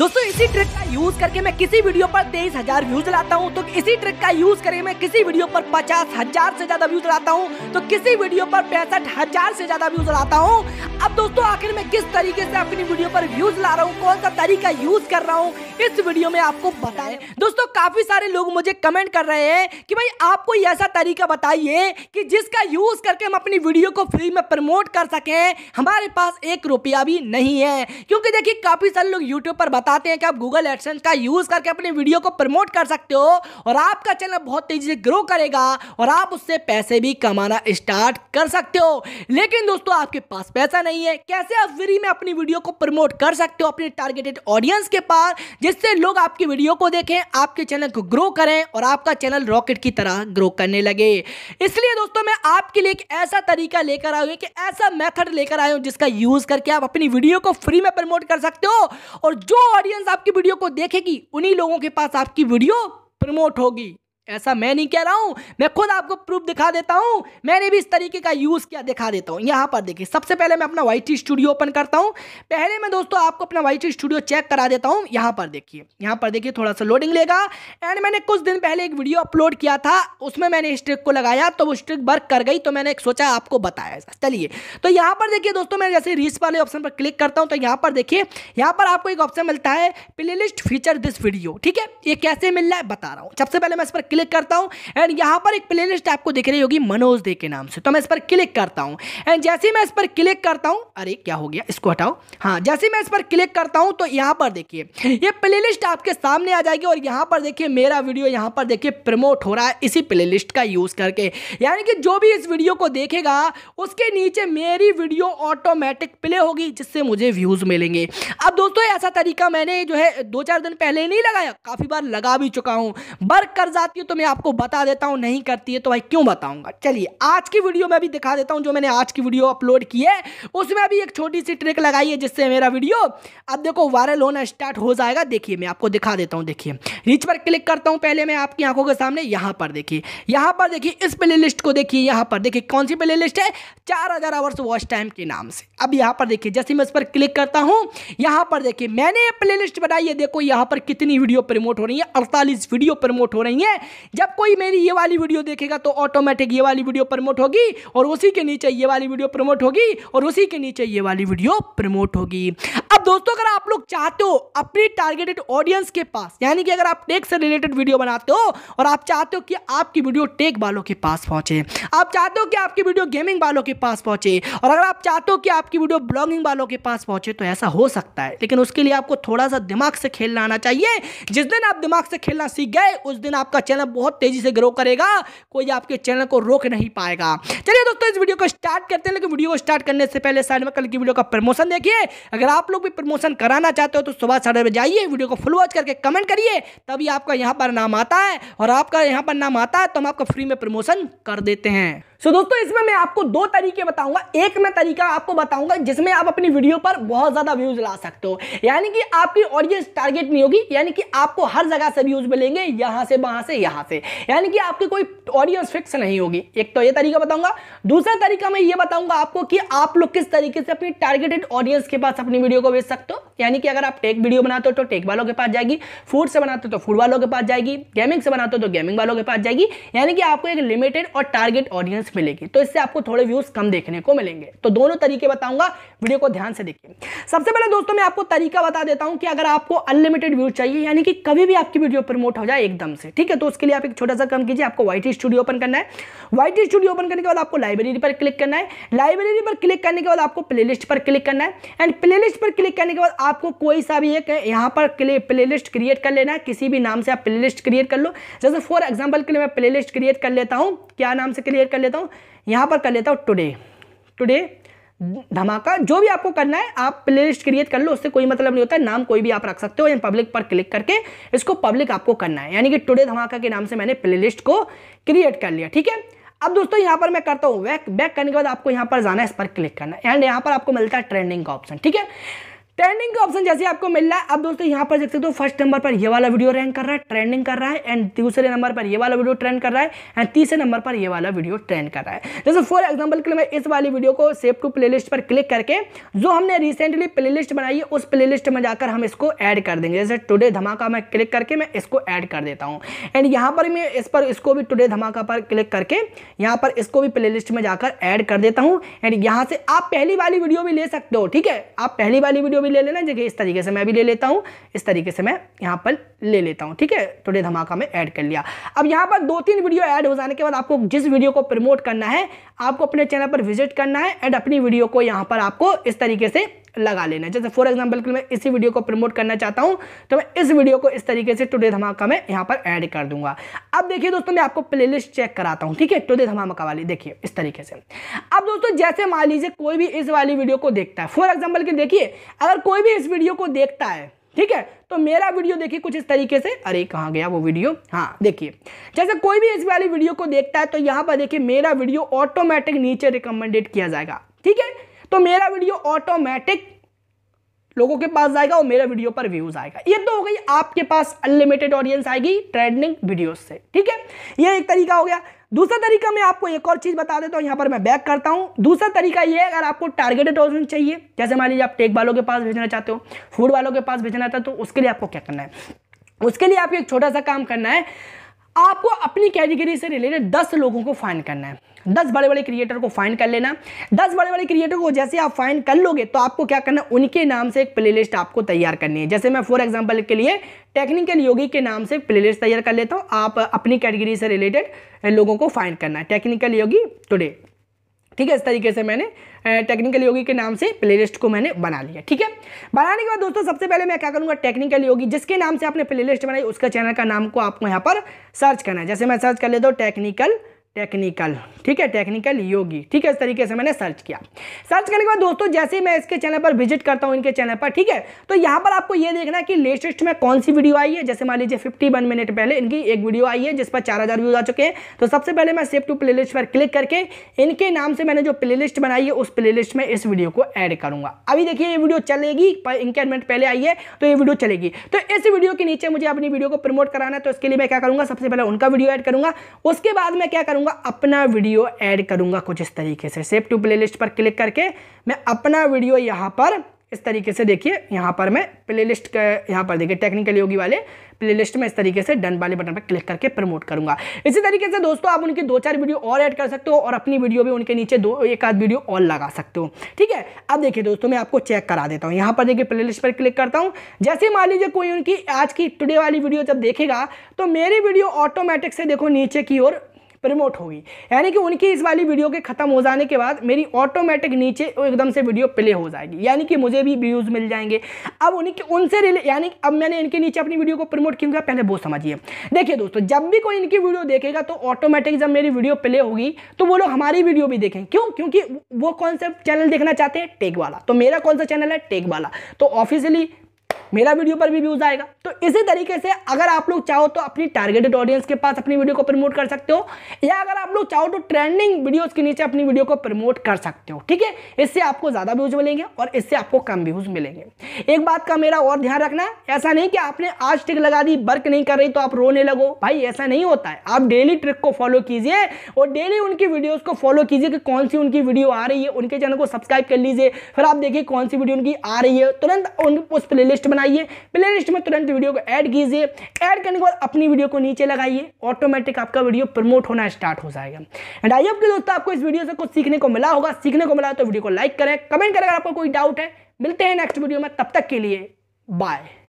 दोस्तों इसी ट्रिक का यूज करके मैं किसी वीडियो पर तेईस हजार व्यूज लाता हूँ तो इसी ट्रिक का यूज करके मैं किसी वीडियो पर पचास हजार से ज्यादा व्यूज लाता हूँ तो किसी वीडियो पर पैंसठ हजार से ज्यादा व्यूज लाता हूँ अब दोस्तों आखिर मैं किस तरीके से अपनी वीडियो पर व्यूज ला रहा हूँ कौन सा तरीका यूज कर रहा हूँ इस वीडियो में आपको बताए दोस्तों काफी सारे लोग मुझे कमेंट कर रहे हैं कि भाई आप कोई ऐसा तरीका बताइए कि जिसका यूज करके हम अपनी वीडियो को फ्री में प्रमोट कर सकें हमारे पास एक रुपया भी नहीं है क्योंकि देखिए काफी सारे लोग यूट्यूब पर बताते हैं कि आप गूगल एडसेंस का यूज करके अपने वीडियो को प्रमोट कर सकते हो और आपका चैनल बहुत तेजी से ग्रो करेगा और आप उससे पैसे भी कमाना स्टार्ट कर सकते हो लेकिन दोस्तों आपके पास पैसा नहीं है कैसे आप फ्री में अपनी वीडियो को प्रमोट कर सकते हो अपने टारगेटेड ऑडियंस के पास जिससे लोग आपकी वीडियो को देखें आपके चैनल को ग्रो करें और आपका चैनल रॉकेट की तरह ग्रो करने लगे इसलिए दोस्तों मैं आपके लिए एक ऐसा तरीका लेकर आया कि ऐसा मेथड लेकर आया हूँ जिसका यूज करके आप अपनी वीडियो को फ्री में प्रमोट कर सकते हो और जो ऑडियंस आपकी वीडियो को देखेगी उन्हीं लोगों के पास आपकी वीडियो प्रमोट होगी ऐसा मैं नहीं कह रहा हूँ मैं खुद आपको प्रूफ दिखा देता हूँ मैंने भी इस तरीके का यूज़ किया दिखा देता हूँ यहाँ पर देखिए सबसे पहले मैं अपना वाई स्टूडियो ओपन करता हूँ पहले मैं दोस्तों आपको अपना वाई स्टूडियो चेक करा देता हूँ यहाँ पर देखिए यहाँ पर देखिए थोड़ा सा लोडिंग लेगा एंड मैंने कुछ दिन पहले एक वीडियो अपलोड किया था उसमें मैंने स्ट्रिक को लगाया तो वो स्ट्रिक वर्क कर गई तो मैंने सोचा आपको बताया चलिए तो यहाँ पर देखिए दोस्तों मैं जैसे रीच वाले ऑप्शन पर क्लिक करता हूँ तो यहाँ पर देखिए यहाँ पर आपको एक ऑप्शन मिलता है प्ले फीचर दिस वीडियो ठीक है ये कैसे मिल रहा है बता रहा हूँ सबसे पहले मैं इस पर क्लिक करता हूँ एंड यहाँ पर एक प्ले लिस्ट आपको दिख रही होगी मनोज दे के नाम से तो मैं इस पर क्लिक करता हूँ एंड जैसे ही मैं इस पर क्लिक करता हूँ अरे क्या हो गया इसको हटाओ हाँ जैसे मैं इस पर क्लिक करता हूँ तो यहाँ पर देखिए ये प्ले लिस्ट आपके सामने आ जाएगी और यहाँ पर देखिए मेरा वीडियो यहाँ पर देखिए प्रमोट हो रहा है इसी प्ले लिस्ट का यूज़ करके यानी कि जो भी इस वीडियो को देखेगा उसके नीचे मेरी वीडियो ऑटोमेटिक प्ले होगी जिससे मुझे व्यूज़ मिलेंगे अब दोस्तों ऐसा तरीका मैंने जो है दो चार दिन पहले नहीं लगाया काफ़ी बार लगा भी चुका हूँ बर्क कर जाती होगी तो मैं आपको बता देता हूँ नहीं करती है तो भाई क्यों बताऊंगा चलिए आज की वीडियो में भी दिखा देता हूँ जो मैंने आज की वीडियो अपलोड की है उसमें भी एक छोटी सी ट्रिक लगाई है जिससे मेरा वीडियो अब देखो वायरल होना स्टार्ट हो जाएगा देखिए मैं आपको दिखा देता हूँ देखिए रीच पर क्लिक करता हूँ पहले मैं आपकी आंखों के सामने यहाँ पर देखिए यहाँ पर देखिए इस प्ले को देखिए यहाँ पर देखिए कौन सी प्ले है चार हज़ार आवर्स वॉच टाइम के नाम से अब यहाँ पर देखिए जैसे मैं इस पर क्लिक करता हूँ यहाँ पर देखिए मैंने प्ले लिस्ट बनाई है देखो यहाँ पर कितनी वीडियो प्रमोट हो रही है अड़तालीस वीडियो प्रमोट हो रही है जब कोई मेरी ये वाली वीडियो देखेगा तो ऑटोमेटिक ये वाली वीडियो प्रमोट होगी और उसी के नीचे ये वाली वीडियो प्रमोट होगी और उसी के नीचे ये वाली वीडियो प्रमोट होगी अब दोस्तों अगर आप लोग चाहते हो अपनी टारगेटेड ऑडियंस के पास यानी कि अगर आप टेक से रिलेटेड वीडियो बनाते हो और आप चाहते हो कि आपकी वीडियो टेक वालों के पास पहुंचे आप चाहते हो कि आपकी वीडियो गेमिंग वालों के पास पहुंचे और अगर आप चाहते हो कि आपकी वीडियो ब्लॉगिंग वालों के पास पहुंचे तो ऐसा हो सकता है लेकिन उसके लिए आपको थोड़ा सा दिमाग से खेलना आना चाहिए जिस दिन आप दिमाग से खेलना सीख गए उस दिन आपका चैनल ज़्यादा बहुत तेज़ी से ग्रो करेगा कोई आपके चैनल को रोक नहीं पाएगा चलिए दोस्तों इस वीडियो को स्टार्ट करते हैं लेकिन वीडियो को स्टार्ट करने से पहले साइड में कल की वीडियो का प्रमोशन देखिए अगर आप लोग भी प्रमोशन कराना चाहते हो तो सुबह साढ़े बजे जाइए वीडियो को फुल वॉच करके कमेंट करिए तभी आपका यहाँ पर नाम आता है और आपका यहाँ पर नाम आता है तो हम आपका फ्री में प्रमोशन कर देते हैं सो so, दोस्तों इसमें मैं आपको दो तरीके बताऊंगा एक मैं तरीका आपको बताऊंगा जिसमें आप अपनी वीडियो पर बहुत ज़्यादा व्यूज़ ला सकते हो यानी कि आपकी ऑडियंस टारगेट नहीं होगी यानी कि आपको हर जगह से व्यूज़ मिलेंगे यहां से वहां से यहां से यानी कि आपकी कोई ऑडियंस फिक्स नहीं होगी एक तो ये तरीका बताऊंगा दूसरा तरीका मैं ये बताऊंगा आपको कि आप लोग किस तरीके से अपनी टारगेटेड ऑडियंस के पास अपनी वीडियो को भेज सकते हो यानी कि अगर आप टेक वीडियो बनाते हो तो टेक वालों के पास जाएगी फूड से बनाते हो तो फूड वालों के पास जाएगी गेमिंग से बनाते हो तो गेमिंग वालों के पास जाएगी यानी कि आपको एक लिमिटेड और टारगेट ऑडियंस मिलेगी तो इससे आपको थोड़े व्यूज कम देखने को मिलेंगे तो दोनों तरीके बताऊंगा वीडियो को ध्यान से देखिए सबसे पहले दोस्तों मैं आपको तरीका बता देता हूं कि अगर आपको अनलिमिटेड व्यूज चाहिए यानी कि कभी भी आपकी वीडियो प्रमोट हो जाए एकदम से ठीक है तो उसके लिए आप एक छोटा सा काम कीजिए आपको व्हाइट स्टूडियो ओपन करना है वाइट स्टूडियो ओपन करने के बाद आपको लाइब्रेरी पर क्लिक करना है लाइब्रेरी पर क्लिक करने के बाद आपको प्ले पर क्लिक करना है एंड प्ले पर क्लिक करने के बाद आपको कोई सा भी एक यहाँ पर लिस्ट क्रिएट कर लेना है किसी भी नाम से आप प्ले क्रिएट कर लो जैसे फॉर एग्जाम्पल के लिए मैं प्ले क्रिएट कर लेता हूँ क्या नाम से क्रिएट कर लेता हूँ यहाँ पर कर लेता हूँ टुडे टुडे धमाका जो भी आपको करना है आप प्ले लिस्ट क्रिएट कर लो उससे कोई मतलब नहीं होता है नाम कोई भी आप रख सकते हो या पब्लिक पर क्लिक करके इसको पब्लिक आपको करना है यानी कि टुडे धमाका के नाम से मैंने प्ले लिस्ट को क्रिएट कर लिया ठीक है अब दोस्तों यहां पर मैं करता हूं बैक बैक करने के बाद आपको यहां पर जाना है इस पर क्लिक करना एंड यहां पर आपको मिलता है ट्रेंडिंग का ऑप्शन ठीक है ट्रेंडिंग का ऑप्शन जैसे आपको मिल रहा है अब दोस्तों यहाँ पर देख सकते हो फर्स्ट नंबर पर ये वाला वीडियो रैंक कर रहा है ट्रेंडिंग कर रहा है एंड दूसरे नंबर पर ये वाला वीडियो ट्रेंड कर रहा है एंड तीसरे नंबर पर ये वाला वीडियो ट्रेंड कर रहा है जैसे फॉर एग्जाम्पल के लिए मैं इस वाली वीडियो को सेव टू प्ले पर क्लिक करके जो हमने रिसेंटली प्ले बनाई है उस प्ले में जाकर हम इसको ऐड कर देंगे जैसे टुडे धमाका मैं क्लिक करके मैं इसको ऐड कर देता हूँ एंड यहाँ पर मैं इस पर इसको भी टुडे धमाका पर क्लिक करके यहाँ पर इसको भी प्ले में जाकर ऐड कर देता हूँ एंड यहाँ से आप पहली वाली वीडियो भी ले सकते हो ठीक है आप पहली वाली वीडियो भी ले लेना जगह इस तरीके से मैं भी ले लेता हूँ इस तरीके से मैं यहाँ पर ले लेता हूँ ठीक है टुडे धमाका में ऐड कर लिया अब यहाँ पर दो तीन वीडियो ऐड हो जाने के बाद आपको जिस वीडियो को प्रमोट करना है आपको अपने चैनल पर विजिट करना है एंड अपनी वीडियो को यहाँ पर आपको इस तरीके से लगा लेना जैसे फॉर एग्जाम्पल के मैं इसी वीडियो को प्रमोट करना चाहता हूं तो मैं इस वीडियो को इस तरीके से टुडे धमाका में यहाँ पर ऐड कर दूंगा अब देखिए दोस्तों मैं आपको प्लेलिस्ट चेक कराता हूं ठीक है टुडे धमाका वाली देखिए इस तरीके से अब दोस्तों जैसे मान लीजिए कोई भी इस वाली वीडियो को देखता है फॉर एग्जाम्पल के देखिए अगर कोई भी इस वीडियो को देखता है ठीक है तो मेरा वीडियो देखिए कुछ इस तरीके से अरे कहाँ गया वो वीडियो हाँ देखिए जैसे कोई भी इस वाली वीडियो को देखता है तो यहाँ पर देखिए मेरा वीडियो ऑटोमेटिक नीचे रिकमेंडेड किया जाएगा ठीक है तो मेरा वीडियो ऑटोमेटिक लोगों के पास जाएगा और मेरा वीडियो पर व्यूज आएगा ये तो हो गई आपके पास अनलिमिटेड ऑडियंस आएगी ट्रेंडिंग वीडियोस से ठीक है ये एक तरीका हो गया दूसरा तरीका मैं आपको एक और चीज़ बता देता हूँ यहाँ पर मैं बैक करता हूँ दूसरा तरीका ये है अगर आपको टारगेटेड ऑडियंस चाहिए जैसे मान लीजिए आप टेक वालों के पास भेजना चाहते हो फूड वालों के पास भेजना चाहते हो तो उसके लिए आपको क्या करना है उसके लिए आपको एक छोटा सा काम करना है आपको अपनी कैटेगरी से रिलेटेड दस लोगों को फाइन करना है दस बड़े बड़े क्रिएटर को फाइन कर लेना दस बड़े बड़े क्रिएटर को जैसे आप फाइन कर लोगे तो आपको क्या करना है उनके नाम से एक प्लेलिस्ट आपको तैयार करनी है जैसे मैं फॉर एग्जांपल के लिए टेक्निकल योगी के नाम से प्लेलिस्ट तैयार कर लेता हूँ आप अपनी कैटेगरी से रिलेटेड लोगों को फाइन करना है टेक्निकल योगी टुडे ठीक है इस तरीके से मैंने टेक्निकल योगी के नाम से प्लेलिस्ट को मैंने बना लिया ठीक है बनाने के बाद दोस्तों सबसे पहले मैं क्या करूंगा टेक्निकल योगी जिसके नाम से आपने प्लेलिस्ट बनाई उसका चैनल का नाम को आपको यहाँ पर सर्च करना है जैसे मैं सर्च कर लेता हूँ टेक्निकल टेक्निकल ठीक है टेक्निकल योगी ठीक है इस तरीके से मैंने सर्च किया सर्च करने के बाद दोस्तों जैसे ही मैं इसके चैनल पर विजिट करता हूँ इनके चैनल पर ठीक है तो यहाँ पर आपको ये देखना है कि लेटेस्ट में कौन सी वीडियो आई है जैसे मान लीजिए फिफ्टी वन मिनट पहले इनकी एक वीडियो आई है जिस पर चार हज़ार व्यूज आ चुके हैं तो सबसे पहले मैं सेव टू प्ले पर क्लिक करके इनके नाम से मैंने जो प्ले बनाई है उस प्ले में इस वीडियो को ऐड करूँगा अभी देखिए ये वीडियो चलेगी इनके मिनट पहले आई है तो ये वीडियो चलेगी तो इस वीडियो के नीचे मुझे अपनी वीडियो को प्रमोट कराना है तो इसके लिए मैं क्या करूँगा सबसे पहले उनका वीडियो ऐड करूँगा उसके बाद मैं क्या करूँगा करूंगा अपना वीडियो ऐड करूंगा कुछ इस तरीके से सेव टू प्लेलिस्ट पर क्लिक करके मैं अपना वीडियो यहाँ पर इस तरीके से देखिए यहाँ पर मैं प्लेलिस्ट लिस्ट यहाँ पर देखिए टेक्निकल योगी वाले प्लेलिस्ट में इस तरीके से डन वाले बटन पर क्लिक करके प्रमोट करूंगा इसी तरीके से दोस्तों आप उनके दो चार वीडियो और ऐड कर सकते हो और अपनी वीडियो भी उनके नीचे दो एक आध वीडियो और लगा सकते हो ठीक है अब देखिए दोस्तों मैं आपको चेक करा देता हूँ यहाँ पर देखिए प्ले पर क्लिक करता हूँ जैसे मान लीजिए कोई उनकी आज की टुडे वाली वीडियो जब देखेगा तो मेरी वीडियो ऑटोमेटिक से देखो नीचे की ओर प्रमोट होगी यानी कि उनकी इस वाली वीडियो के ख़त्म हो जाने के बाद मेरी ऑटोमेटिक नीचे एकदम से वीडियो प्ले हो जाएगी यानी कि मुझे भी व्यूज़ मिल जाएंगे अब उनके उनसे रिले यानी अब मैंने इनके नीचे अपनी वीडियो को प्रमोट क्यों किया पहले वो समझिए देखिए दोस्तों जब भी कोई इनकी वीडियो देखेगा तो ऑटोमेटिक जब मेरी वीडियो प्ले होगी तो वो लोग हमारी वीडियो भी देखें क्यों क्योंकि वो कौन सा चैनल देखना चाहते हैं टेक वाला तो मेरा कौन सा चैनल है टेक वाला तो ऑफिशियली मेरा वीडियो पर भी व्यूज आएगा तो इसी तरीके से अगर आप लोग चाहो तो अपनी टारगेटेड ऑडियंस के पास अपनी वीडियो को प्रमोट कर सकते हो या अगर आप लोग चाहो तो ट्रेंडिंग वीडियोज के नीचे अपनी वीडियो को प्रमोट कर सकते हो ठीक है इससे आपको ज़्यादा व्यूज मिलेंगे और इससे आपको कम व्यूज मिलेंगे एक बात का मेरा और ध्यान रखना ऐसा नहीं कि आपने आज टिक लगा दी वर्क नहीं कर रही तो आप रोने लगो भाई ऐसा नहीं होता है आप डेली ट्रिक को फॉलो कीजिए और डेली उनकी वीडियोस को फॉलो कीजिए कि कौन सी उनकी वीडियो आ रही है उनके चैनल को सब्सक्राइब कर लीजिए फिर आप देखिए कौन सी वीडियो उनकी आ रही है तुरंत उन उस प्ले लिस्ट बना बनाइए प्ले लिस्ट में तुरंत वीडियो को ऐड कीजिए ऐड करने के बाद अपनी वीडियो को नीचे लगाइए ऑटोमेटिक आपका वीडियो प्रमोट होना स्टार्ट हो जाएगा एंड आई होप के दोस्तों आपको इस वीडियो से कुछ सीखने को मिला होगा सीखने को मिला तो वीडियो को लाइक करें कमेंट करें अगर आपको कोई डाउट है मिलते हैं नेक्स्ट वीडियो में तब तक के लिए बाय